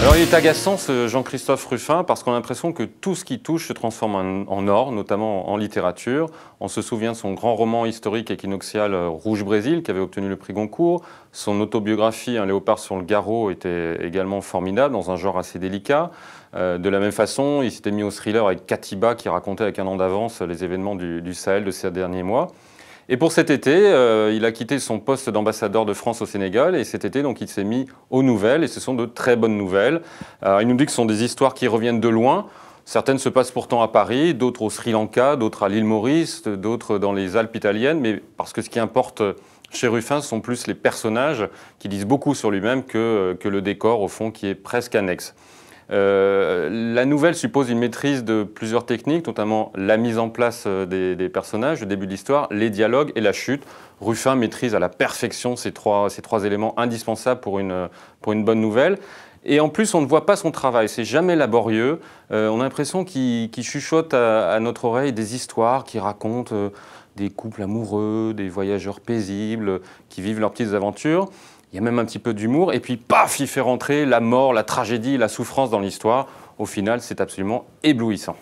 Alors il est agaçant ce Jean-Christophe Ruffin parce qu'on a l'impression que tout ce qui touche se transforme en, or, notamment en littérature. On se souvient de son grand roman historique équinoxial Rouge Brésil qui avait obtenu le prix Goncourt. Son autobiographie Un léopard sur le garrot était également formidable dans un genre assez délicat. Euh, de la même façon, il s'était mis au thriller avec Katiba qui racontait avec un an d'avance les événements du Sahel de ces derniers mois. Et pour cet été, euh, il a quitté son poste d'ambassadeur de France au Sénégal et cet été, donc, il s'est mis aux nouvelles et ce sont de très bonnes nouvelles. il nous dit que ce sont des histoires qui reviennent de loin. Certaines se passent pourtant à Paris, d'autres au Sri Lanka, d'autres à l'île Maurice, d'autres dans les Alpes italiennes, mais parce que ce qui importe chez Ruffin ce sont plus les personnages qui disent beaucoup sur lui-même que, euh, que le décor, au fond, qui est presque annexe. Euh, la nouvelle suppose une maîtrise de plusieurs techniques, notamment la mise en place euh, des, personnages, le début de l'histoire, les dialogues et la chute. Ruffin maîtrise à la perfection ces trois, éléments indispensables pour une, bonne nouvelle. Et en plus, on ne voit pas son travail, c'est jamais laborieux. Euh, on a l'impression qu'il chuchote à, notre oreille des histoires, qui racontent euh, des couples amoureux, des voyageurs paisibles, qui vivent leurs petites aventures. Il y a même un petit peu d'humour, et puis paf, il fait rentrer la mort, la tragédie, la souffrance dans l'histoire au final, c'est absolument éblouissant.